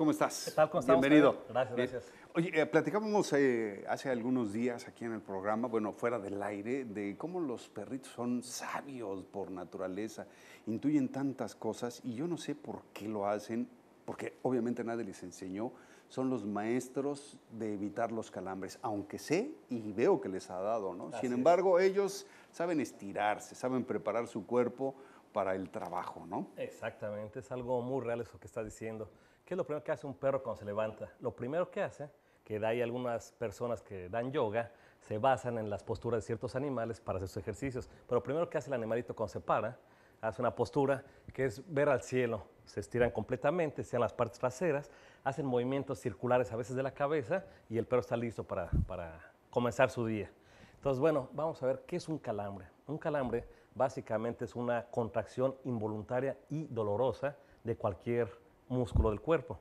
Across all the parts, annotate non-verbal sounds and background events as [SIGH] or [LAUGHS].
¿Cómo estás? ¿Qué tal? Bienvenido. gracias, gracias. oye, eh, platicábamos eh, hace algunos días aquí en el programa, bueno, fuera del aire, de cómo los perritos son sabios por naturaleza, intuyen tantas cosas y yo no sé por qué lo hacen, porque obviamente nadie les enseñó, son los maestros de evitar los calambres, aunque sé y veo que les ha dado, ¿no? Sin embargo, ellos saben estirarse, saben preparar su cuerpo para el trabajo, ¿no? Exactamente, es algo muy real eso que estás diciendo. ¿Qué es lo primero que hace un perro cuando se levanta? Lo primero que hace, que hay ahí algunas personas que dan yoga, se basan en las posturas de ciertos animales para hacer sus ejercicios. Pero lo primero que hace el animalito cuando se para, hace una postura que es ver al cielo. Se estiran completamente, sean las partes traseras, hacen movimientos circulares a veces de la cabeza y el perro está listo para, para comenzar su día. Entonces, bueno, vamos a ver qué es un calambre. Un calambre básicamente es una contracción involuntaria y dolorosa de cualquier músculo del cuerpo.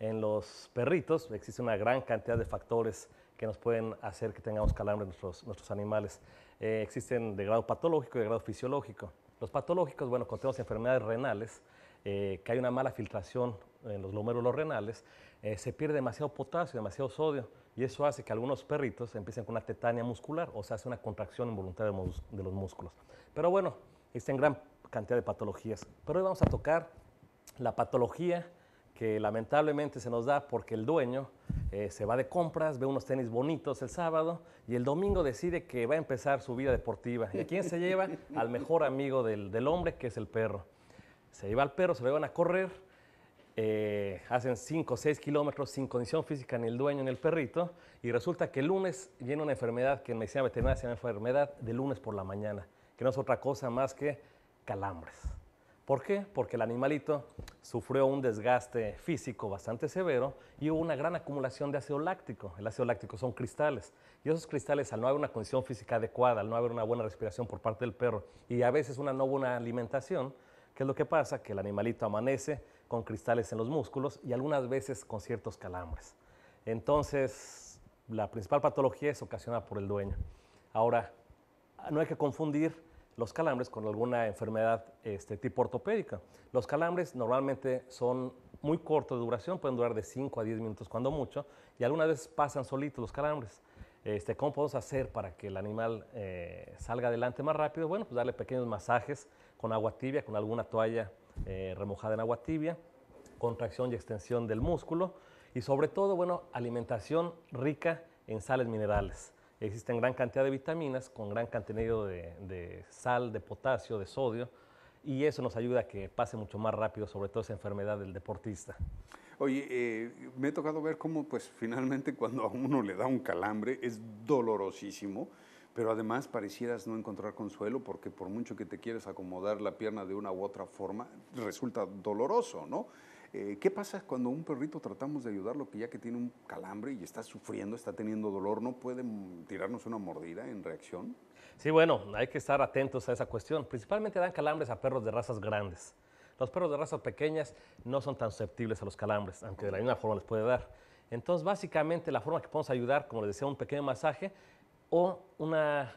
En los perritos existe una gran cantidad de factores que nos pueden hacer que tengamos calambres nuestros, nuestros animales. Eh, existen de grado patológico y de grado fisiológico. Los patológicos, bueno, cuando tenemos enfermedades renales, eh, que hay una mala filtración en los glomérulos renales, eh, se pierde demasiado potasio, demasiado sodio. Y eso hace que algunos perritos empiecen con una tetania muscular, o se hace una contracción involuntaria de los músculos. Pero bueno, en gran cantidad de patologías. Pero hoy vamos a tocar la patología que lamentablemente se nos da porque el dueño eh, se va de compras, ve unos tenis bonitos el sábado y el domingo decide que va a empezar su vida deportiva. ¿Y a quién se lleva? [LAUGHS] Al mejor amigo del, del hombre, que es el perro. Se lleva al perro, se lo llevan a correr eh, hacen 5 o 6 kilómetros sin condición física ni el dueño ni el perrito, y resulta que el lunes viene una enfermedad que en medicina veterinaria se llama enfermedad de lunes por la mañana, que no es otra cosa más que calambres. ¿Por qué? Porque el animalito sufrió un desgaste físico bastante severo y hubo una gran acumulación de ácido láctico. El ácido láctico son cristales. Y esos cristales, al no haber una condición física adecuada, al no haber una buena respiración por parte del perro y a veces una no buena alimentación, ¿qué es lo que pasa? Que el animalito amanece con cristales en los músculos y algunas veces con ciertos calambres. Entonces, la principal patología es ocasionada por el dueño. Ahora, no hay que confundir los calambres con alguna enfermedad este, tipo ortopédica. Los calambres normalmente son muy cortos de duración, pueden durar de 5 a 10 minutos cuando mucho, y algunas veces pasan solitos los calambres. Este, ¿Cómo podemos hacer para que el animal eh, salga adelante más rápido? Bueno, pues darle pequeños masajes con agua tibia, con alguna toalla eh, remojada en agua tibia, contracción y extensión del músculo y sobre todo, bueno, alimentación rica en sales minerales. Existen gran cantidad de vitaminas con gran contenido de, sal, de potasio, de sodio y eso nos ayuda a que pase mucho más rápido, sobre todo esa enfermedad del deportista. Oye, eh, me he tocado ver cómo pues finalmente cuando a uno le da un calambre es dolorosísimo pero además parecieras no encontrar consuelo porque por mucho que te quieres acomodar la pierna de una u otra forma, resulta doloroso, ¿no? Eh, ¿Qué pasa cuando un perrito tratamos de ayudarlo que ya que tiene un calambre y está sufriendo, está teniendo dolor, no puede tirarnos una mordida en reacción? Sí, bueno, hay que estar atentos a esa cuestión. Principalmente dan calambres a perros de razas grandes. Los perros de razas pequeñas no son tan susceptibles a los calambres, aunque de la misma forma les puede dar. Entonces, básicamente, la forma que podemos ayudar, como les decía, un pequeño masaje, o una,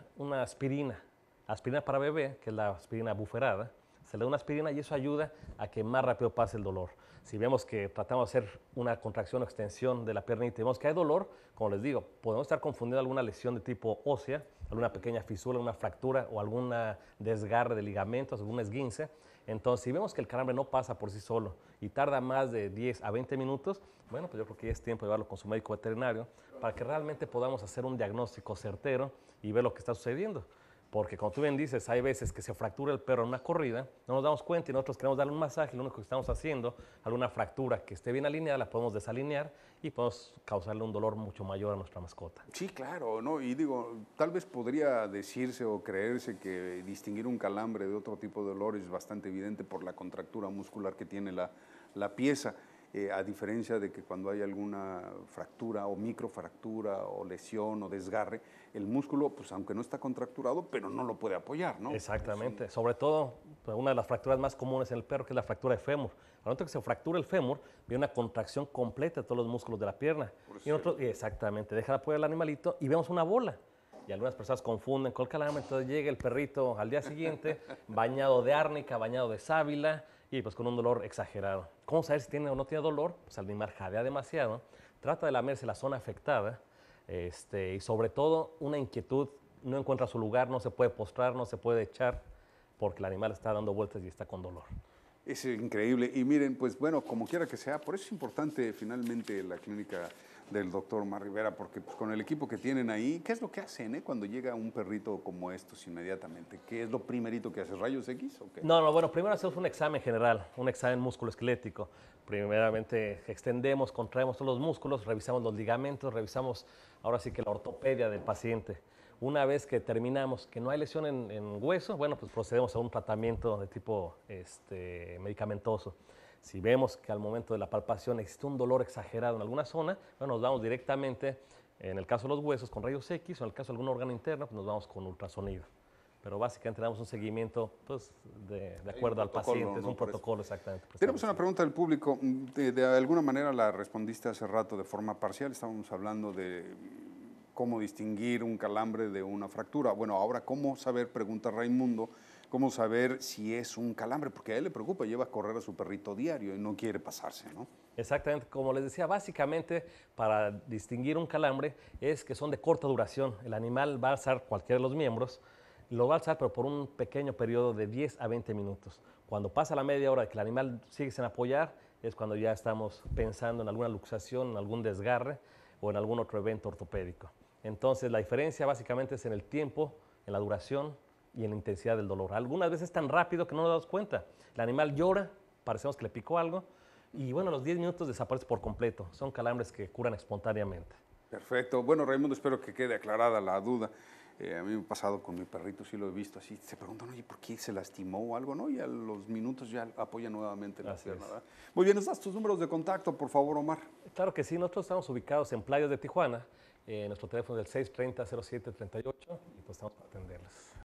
aspirina, aspirina para bebé, que es la aspirina buferada, se le da una aspirina y eso ayuda a que más rápido pase el dolor. Si vemos que tratamos de hacer una contracción o extensión de la pierna y vemos que hay dolor, como les digo, podemos estar confundiendo alguna lesión de tipo ósea, alguna pequeña fisura, una fractura o algún desgarre de ligamentos, algún esguince entonces, si vemos que el calambre no pasa por sí solo y tarda más de 10 a 20 minutos, bueno, pues yo creo que ya es tiempo de llevarlo con su médico veterinario para que realmente podamos hacer un diagnóstico certero y ver lo que está sucediendo. Porque como tú bien dices, hay veces que se fractura el perro en una corrida, no nos damos cuenta y nosotros queremos darle un masaje, lo único que estamos haciendo, alguna fractura que esté bien alineada, la podemos desalinear y podemos causarle un dolor mucho mayor a nuestra mascota. Sí, claro, ¿no? Y digo, tal vez podría decirse o creerse que distinguir un calambre de otro tipo de dolor es bastante evidente por la contractura muscular que tiene la, la pieza. Eh, a diferencia de que cuando hay alguna fractura o microfractura o lesión o desgarre, el músculo, pues aunque no está contracturado, pero no lo puede apoyar, ¿no? Exactamente, sobre todo pues, una de las fracturas más comunes en el perro, que es la fractura de fémur. Al que se fractura el fémur, viene una contracción completa de todos los músculos de la pierna. Y exactamente, deja de apoyar al animalito y vemos una bola y algunas personas confunden con el entonces llega el perrito al día siguiente [LAUGHS] bañado de árnica, bañado de sábila, y pues con un dolor exagerado. ¿Cómo saber si tiene o no tiene dolor? Pues el animal jadea demasiado, trata de lamerse la zona afectada este, y sobre todo una inquietud, no encuentra su lugar, no se puede postrar, no se puede echar porque el animal está dando vueltas y está con dolor. Es increíble. Y miren, pues bueno, como quiera que sea, por eso es importante finalmente la clínica del doctor Mar Rivera, porque pues, con el equipo que tienen ahí, ¿qué es lo que hacen eh, cuando llega un perrito como estos inmediatamente? ¿Qué es lo primerito que hace? ¿Rayos X No, no, bueno, primero hacemos un examen general, un examen musculoesquelético. Primeramente extendemos, contraemos todos los músculos, revisamos los ligamentos, revisamos ahora sí que la ortopedia del paciente. Una vez que terminamos que no hay lesión en, en hueso, bueno, pues procedemos a un tratamiento de tipo este, medicamentoso. Si vemos que al momento de la palpación existe un dolor exagerado en alguna zona, nos vamos directamente, en el caso de los huesos, con rayos X o en el caso de algún órgano interno, pues nos vamos con ultrasonido. Pero básicamente damos un seguimiento pues, de, acuerdo al paciente, es un protocolo exactamente. Pues, Tenemos una pregunta del público, de, de alguna manera la respondiste hace rato de forma parcial, estábamos hablando de cómo distinguir un calambre de una fractura. Bueno, ahora cómo saber, pregunta Raimundo, cómo saber si es un calambre, porque a él le preocupa, lleva a correr a su perrito diario y no quiere pasarse, ¿no? Exactamente, como les decía, básicamente para distinguir un calambre es que son de corta duración. El animal va a alzar cualquiera de los miembros, lo va a alzar pero por un pequeño periodo de 10 a 20 minutos. Cuando pasa la media hora que el animal sigue sin apoyar, es cuando ya estamos pensando en alguna luxación, en algún desgarre o en algún otro evento ortopédico. Entonces la diferencia básicamente es en el tiempo, en la duración y en la intensidad del dolor. Algunas veces tan rápido que no nos damos cuenta. El animal llora, parecemos que le picó algo, y bueno, los 10 minutos desaparece por completo. Son calambres que curan espontáneamente. Perfecto. Bueno, Raimundo, espero que quede aclarada la duda. Eh, a mí me ha pasado con mi perrito, sí lo he visto así. Se preguntan, oye, ¿por qué se lastimó o algo? ¿No? Y a los minutos ya apoya nuevamente la Muy bien, ¿nos tus números de contacto, por favor, Omar? Claro que sí. Nosotros estamos ubicados en Playas de Tijuana. Eh, nuestro teléfono es el 630-0738 y pues estamos para atenderlos